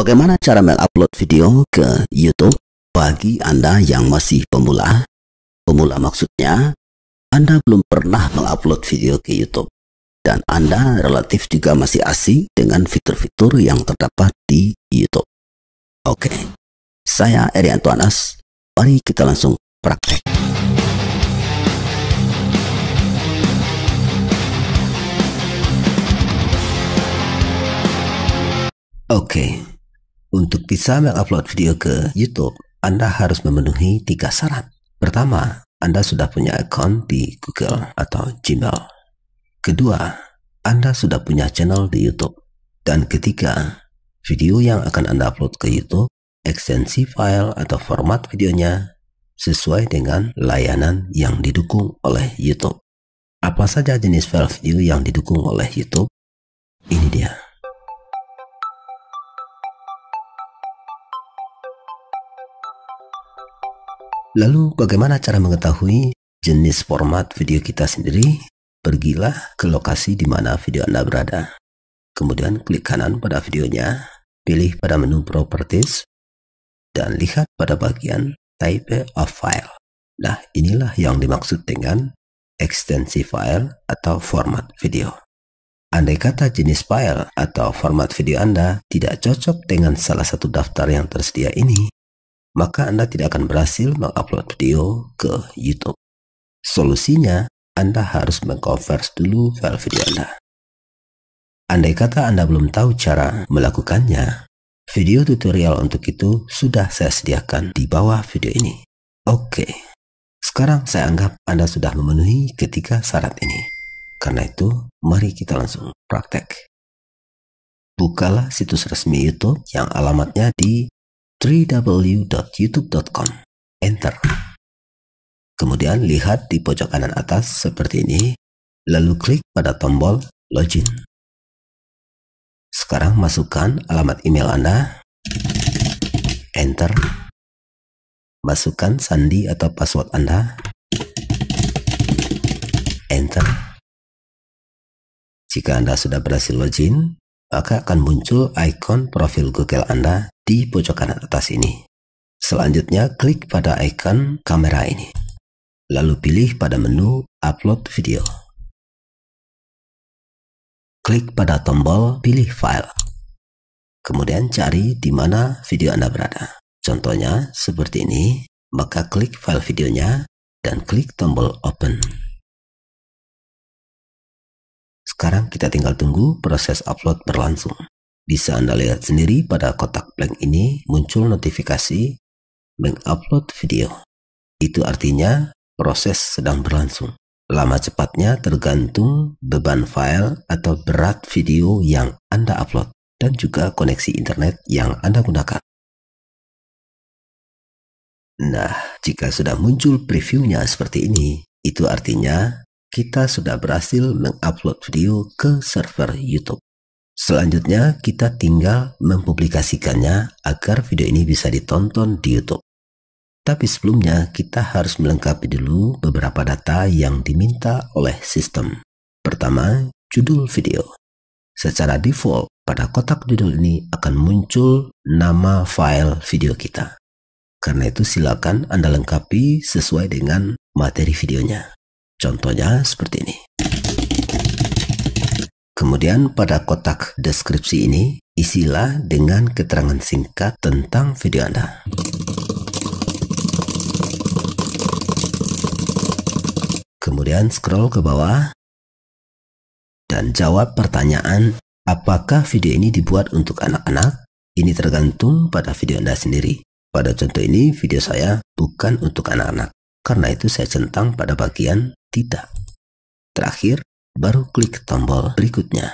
Bagaimana cara mengupload video ke YouTube bagi Anda yang masih pemula? Pemula maksudnya, Anda belum pernah mengupload video ke YouTube dan Anda relatif juga masih asing dengan fitur-fitur yang terdapat di YouTube. Oke, saya Erianto Anas. Mari kita langsung praktek. Oke, untuk bisa mengupload video ke YouTube, Anda harus memenuhi tiga syarat. Pertama, Anda sudah punya account di Google atau Gmail. Kedua, Anda sudah punya channel di YouTube. Dan ketiga, video yang akan Anda upload ke YouTube, ekstensi file atau format videonya sesuai dengan layanan yang didukung oleh YouTube. Apa saja jenis file video yang didukung oleh YouTube? Ini dia. Lalu bagaimana cara mengetahui jenis format video kita sendiri? Pergilah ke lokasi di mana video Anda berada. Kemudian klik kanan pada videonya, pilih pada menu Properties, dan lihat pada bagian Type of File. Nah, inilah yang dimaksud dengan ekstensi file atau format video. Andai kata jenis file atau format video Anda tidak cocok dengan salah satu daftar yang tersedia ini, maka Anda tidak akan berhasil mengupload video ke YouTube. Solusinya, Anda harus mengkonvers dulu file video Anda. Andai kata Anda belum tahu cara melakukannya, video tutorial untuk itu sudah saya sediakan di bawah video ini. Oke, sekarang saya anggap Anda sudah memenuhi ketiga syarat ini. Karena itu, mari kita langsung praktek. Bukalah situs resmi YouTube yang alamatnya di www.youtube.com Enter Kemudian lihat di pojok kanan atas seperti ini Lalu klik pada tombol Login Sekarang masukkan alamat email Anda Enter Masukkan sandi atau password Anda Enter jika Anda sudah berhasil login, maka akan muncul ikon profil Google Anda di pojok kanan atas ini. Selanjutnya, klik pada ikon kamera ini. Lalu pilih pada menu Upload Video. Klik pada tombol Pilih File. Kemudian cari di mana video Anda berada. Contohnya seperti ini, maka klik file videonya dan klik tombol Open. Sekarang kita tinggal tunggu proses upload berlangsung. Bisa Anda lihat sendiri pada kotak blank ini muncul notifikasi mengupload video. Itu artinya proses sedang berlangsung. Lama cepatnya tergantung beban file atau berat video yang Anda upload dan juga koneksi internet yang Anda gunakan. Nah, jika sudah muncul previewnya seperti ini, itu artinya kita sudah berhasil mengupload video ke server YouTube. Selanjutnya, kita tinggal mempublikasikannya agar video ini bisa ditonton di YouTube. Tapi sebelumnya, kita harus melengkapi dulu beberapa data yang diminta oleh sistem. Pertama, judul video. Secara default, pada kotak judul ini akan muncul nama file video kita. Karena itu silakan Anda lengkapi sesuai dengan materi videonya. Contohnya seperti ini. Kemudian pada kotak deskripsi ini, isilah dengan keterangan singkat tentang video Anda. Kemudian scroll ke bawah dan jawab pertanyaan apakah video ini dibuat untuk anak-anak? Ini tergantung pada video Anda sendiri. Pada contoh ini, video saya bukan untuk anak-anak. Karena itu saya centang pada bagian tidak. Terakhir, baru klik tombol berikutnya.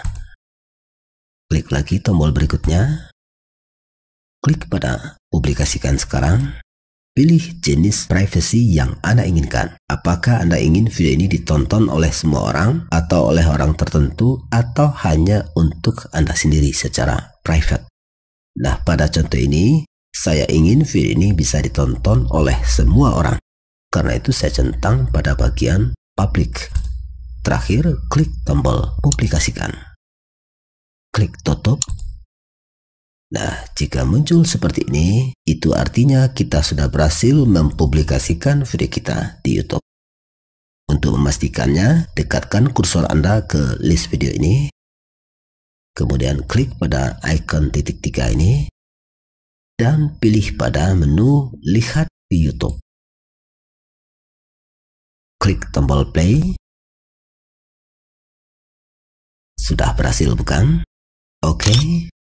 Klik lagi tombol berikutnya. Klik pada publikasikan sekarang. Pilih jenis privacy yang Anda inginkan. Apakah Anda ingin video ini ditonton oleh semua orang atau oleh orang tertentu atau hanya untuk Anda sendiri secara private. Nah, pada contoh ini, saya ingin video ini bisa ditonton oleh semua orang. Karena itu saya centang pada bagian public. Terakhir, klik tombol publikasikan. Klik tutup. Nah, jika muncul seperti ini, itu artinya kita sudah berhasil mempublikasikan video kita di YouTube. Untuk memastikannya, dekatkan kursor Anda ke list video ini. Kemudian klik pada icon titik tiga ini dan pilih pada menu lihat di YouTube klik tombol play. Sudah berhasil bukan? Oke, okay.